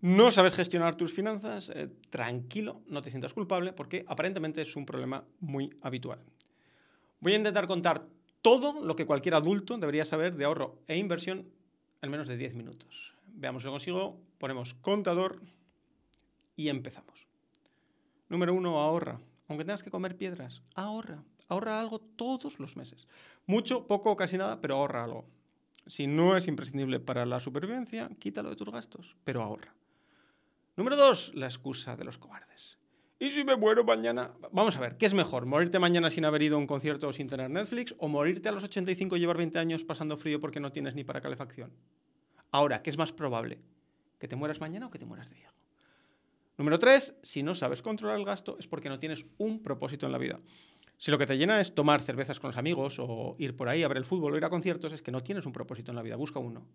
no sabes gestionar tus finanzas, eh, tranquilo, no te sientas culpable porque aparentemente es un problema muy habitual. Voy a intentar contar todo lo que cualquier adulto debería saber de ahorro e inversión en menos de 10 minutos. Veamos si lo consigo, ponemos contador y empezamos. Número uno, ahorra. Aunque tengas que comer piedras, ahorra. Ahorra algo todos los meses. Mucho, poco o casi nada, pero ahorra algo. Si no es imprescindible para la supervivencia, quítalo de tus gastos, pero ahorra. Número dos, la excusa de los cobardes. ¿Y si me muero mañana? Vamos a ver, ¿qué es mejor? ¿Morirte mañana sin haber ido a un concierto o sin tener Netflix? ¿O morirte a los 85 y llevar 20 años pasando frío porque no tienes ni para calefacción? Ahora, ¿qué es más probable? ¿Que te mueras mañana o que te mueras de viejo? Número tres, si no sabes controlar el gasto es porque no tienes un propósito en la vida. Si lo que te llena es tomar cervezas con los amigos o ir por ahí a ver el fútbol o ir a conciertos, es que no tienes un propósito en la vida, busca uno.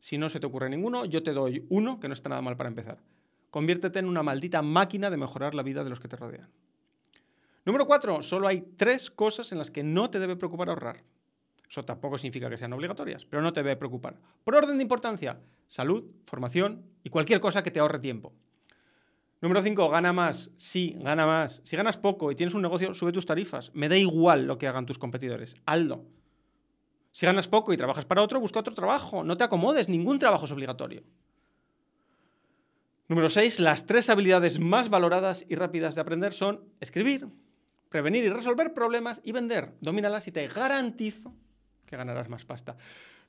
Si no se te ocurre ninguno, yo te doy uno que no está nada mal para empezar. Conviértete en una maldita máquina de mejorar la vida de los que te rodean. Número cuatro, solo hay tres cosas en las que no te debe preocupar ahorrar. Eso tampoco significa que sean obligatorias, pero no te debe preocupar. Por orden de importancia, salud, formación y cualquier cosa que te ahorre tiempo. Número 5, gana más. Sí, gana más. Si ganas poco y tienes un negocio, sube tus tarifas. Me da igual lo que hagan tus competidores. Aldo. Si ganas poco y trabajas para otro, busca otro trabajo. No te acomodes, ningún trabajo es obligatorio. Número 6. Las tres habilidades más valoradas y rápidas de aprender son escribir, prevenir y resolver problemas y vender. Domínalas y te garantizo que ganarás más pasta.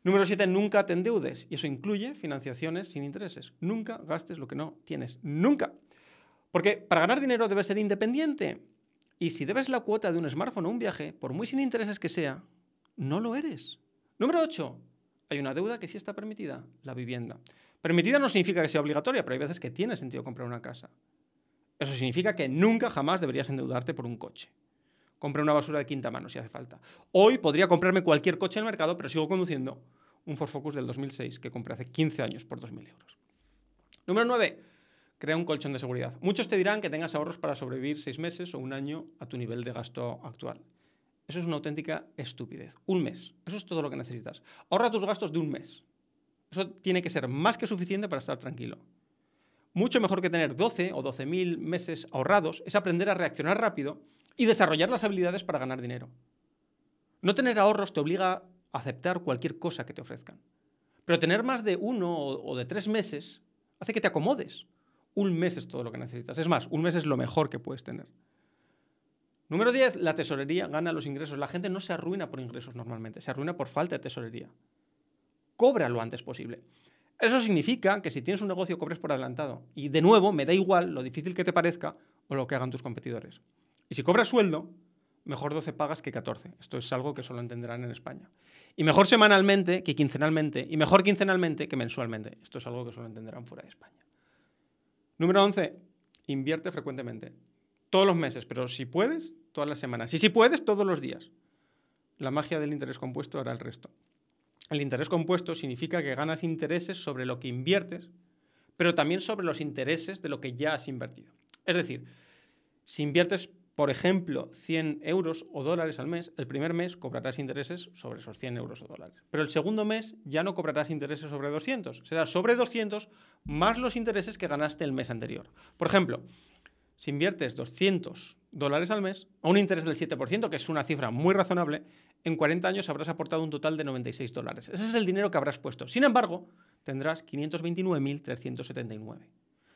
Número 7. Nunca te endeudes. Y eso incluye financiaciones sin intereses. Nunca gastes lo que no tienes. Nunca. Porque para ganar dinero debes ser independiente. Y si debes la cuota de un smartphone o un viaje, por muy sin intereses que sea, no lo eres. Número 8. Hay una deuda que sí está permitida, la vivienda. Permitida no significa que sea obligatoria, pero hay veces que tiene sentido comprar una casa. Eso significa que nunca jamás deberías endeudarte por un coche. Compré una basura de quinta mano si hace falta. Hoy podría comprarme cualquier coche en el mercado, pero sigo conduciendo un Ford Focus del 2006 que compré hace 15 años por 2.000 euros. Número 9. Crea un colchón de seguridad. Muchos te dirán que tengas ahorros para sobrevivir seis meses o un año a tu nivel de gasto actual. Eso es una auténtica estupidez. Un mes. Eso es todo lo que necesitas. Ahorra tus gastos de un mes. Eso tiene que ser más que suficiente para estar tranquilo. Mucho mejor que tener 12 o 12.000 meses ahorrados es aprender a reaccionar rápido y desarrollar las habilidades para ganar dinero. No tener ahorros te obliga a aceptar cualquier cosa que te ofrezcan. Pero tener más de uno o de tres meses hace que te acomodes. Un mes es todo lo que necesitas. Es más, un mes es lo mejor que puedes tener. Número 10, la tesorería gana los ingresos. La gente no se arruina por ingresos normalmente, se arruina por falta de tesorería cobra lo antes posible. Eso significa que si tienes un negocio cobres por adelantado. Y de nuevo, me da igual lo difícil que te parezca o lo que hagan tus competidores. Y si cobras sueldo, mejor 12 pagas que 14. Esto es algo que solo entenderán en España. Y mejor semanalmente que quincenalmente. Y mejor quincenalmente que mensualmente. Esto es algo que solo entenderán fuera de España. Número 11. Invierte frecuentemente. Todos los meses, pero si puedes, todas las semanas. Y si puedes, todos los días. La magia del interés compuesto hará el resto. El interés compuesto significa que ganas intereses sobre lo que inviertes, pero también sobre los intereses de lo que ya has invertido. Es decir, si inviertes, por ejemplo, 100 euros o dólares al mes, el primer mes cobrarás intereses sobre esos 100 euros o dólares. Pero el segundo mes ya no cobrarás intereses sobre 200, será sobre 200 más los intereses que ganaste el mes anterior. Por ejemplo, si inviertes 200 dólares al mes, a un interés del 7%, que es una cifra muy razonable, en 40 años habrás aportado un total de 96 dólares. Ese es el dinero que habrás puesto. Sin embargo, tendrás 529.379.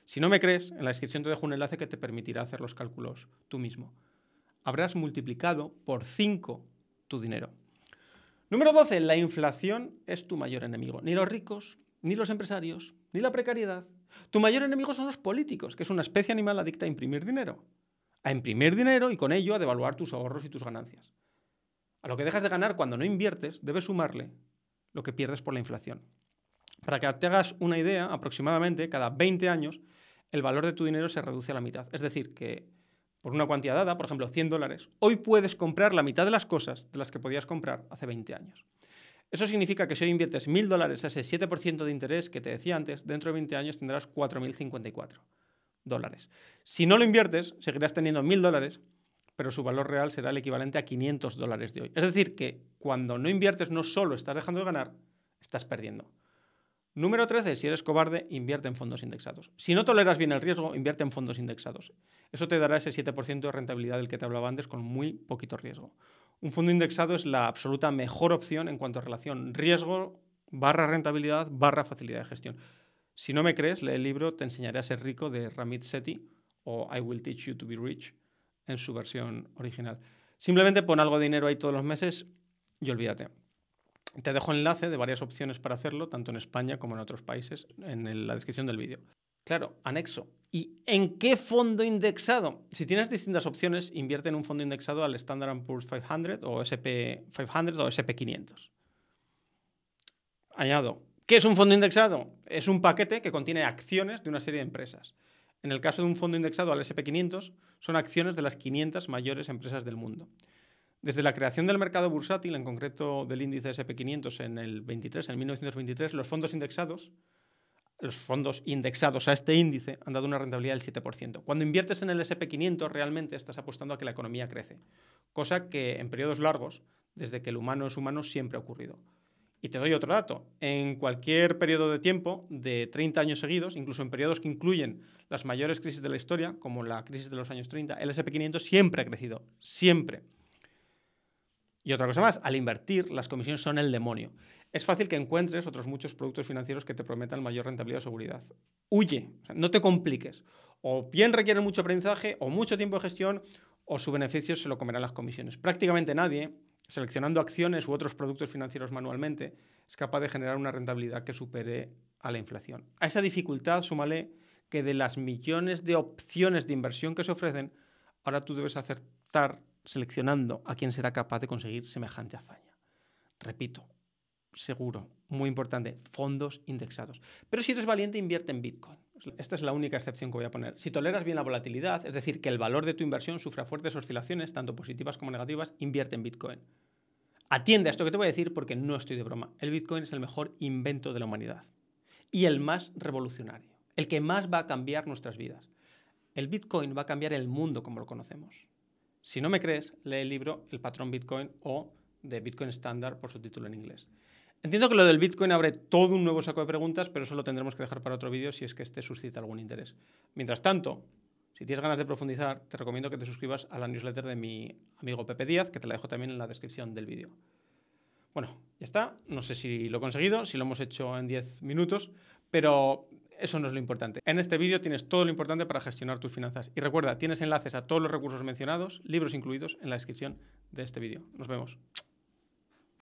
Si no me crees, en la descripción te dejo un enlace que te permitirá hacer los cálculos tú mismo. Habrás multiplicado por 5 tu dinero. Número 12. La inflación es tu mayor enemigo. Ni los ricos ni los empresarios, ni la precariedad. Tu mayor enemigo son los políticos, que es una especie animal adicta a imprimir dinero. A imprimir dinero y con ello a devaluar tus ahorros y tus ganancias. A lo que dejas de ganar cuando no inviertes, debes sumarle lo que pierdes por la inflación. Para que te hagas una idea, aproximadamente cada 20 años el valor de tu dinero se reduce a la mitad. Es decir, que por una cuantía dada, por ejemplo 100 dólares, hoy puedes comprar la mitad de las cosas de las que podías comprar hace 20 años. Eso significa que si hoy inviertes 1.000 dólares a ese 7% de interés que te decía antes, dentro de 20 años tendrás 4.054 dólares. Si no lo inviertes, seguirás teniendo 1.000 dólares, pero su valor real será el equivalente a 500 dólares de hoy. Es decir, que cuando no inviertes no solo estás dejando de ganar, estás perdiendo. Número 13, si eres cobarde, invierte en fondos indexados. Si no toleras bien el riesgo, invierte en fondos indexados. Eso te dará ese 7% de rentabilidad del que te hablaba antes con muy poquito riesgo. Un fondo indexado es la absoluta mejor opción en cuanto a relación riesgo barra rentabilidad barra facilidad de gestión. Si no me crees, lee el libro Te enseñaré a ser rico de Ramit Sethi o I will teach you to be rich en su versión original. Simplemente pon algo de dinero ahí todos los meses y olvídate. Te dejo enlace de varias opciones para hacerlo, tanto en España como en otros países, en la descripción del vídeo. Claro, anexo. ¿Y en qué fondo indexado? Si tienes distintas opciones, invierte en un fondo indexado al Standard Poor's 500 o SP 500 o SP 500. Añado, ¿qué es un fondo indexado? Es un paquete que contiene acciones de una serie de empresas. En el caso de un fondo indexado al SP 500, son acciones de las 500 mayores empresas del mundo. Desde la creación del mercado bursátil, en concreto del índice SP 500 en el 23, en 1923, los fondos indexados los fondos indexados a este índice han dado una rentabilidad del 7%. Cuando inviertes en el SP500 realmente estás apostando a que la economía crece, cosa que en periodos largos, desde que el humano es humano, siempre ha ocurrido. Y te doy otro dato. En cualquier periodo de tiempo, de 30 años seguidos, incluso en periodos que incluyen las mayores crisis de la historia, como la crisis de los años 30, el SP500 siempre ha crecido, siempre. Y otra cosa más, al invertir, las comisiones son el demonio. Es fácil que encuentres otros muchos productos financieros que te prometan mayor rentabilidad o seguridad. Huye, no te compliques. O bien requieren mucho aprendizaje o mucho tiempo de gestión o su beneficio se lo comerán las comisiones. Prácticamente nadie, seleccionando acciones u otros productos financieros manualmente, es capaz de generar una rentabilidad que supere a la inflación. A esa dificultad, súmale que de las millones de opciones de inversión que se ofrecen, ahora tú debes acertar seleccionando a quien será capaz de conseguir semejante hazaña. Repito, seguro, muy importante, fondos indexados. Pero si eres valiente, invierte en Bitcoin. Esta es la única excepción que voy a poner. Si toleras bien la volatilidad, es decir, que el valor de tu inversión sufra fuertes oscilaciones, tanto positivas como negativas, invierte en Bitcoin. Atiende a esto que te voy a decir porque no estoy de broma. El Bitcoin es el mejor invento de la humanidad y el más revolucionario, el que más va a cambiar nuestras vidas. El Bitcoin va a cambiar el mundo como lo conocemos. Si no me crees, lee el libro El patrón Bitcoin o de Bitcoin Standard por su título en inglés. Entiendo que lo del Bitcoin abre todo un nuevo saco de preguntas, pero eso lo tendremos que dejar para otro vídeo si es que este suscita algún interés. Mientras tanto, si tienes ganas de profundizar, te recomiendo que te suscribas a la newsletter de mi amigo Pepe Díaz, que te la dejo también en la descripción del vídeo. Bueno, ya está. No sé si lo he conseguido, si lo hemos hecho en 10 minutos, pero eso no es lo importante. En este vídeo tienes todo lo importante para gestionar tus finanzas. Y recuerda, tienes enlaces a todos los recursos mencionados, libros incluidos, en la descripción de este vídeo. Nos vemos.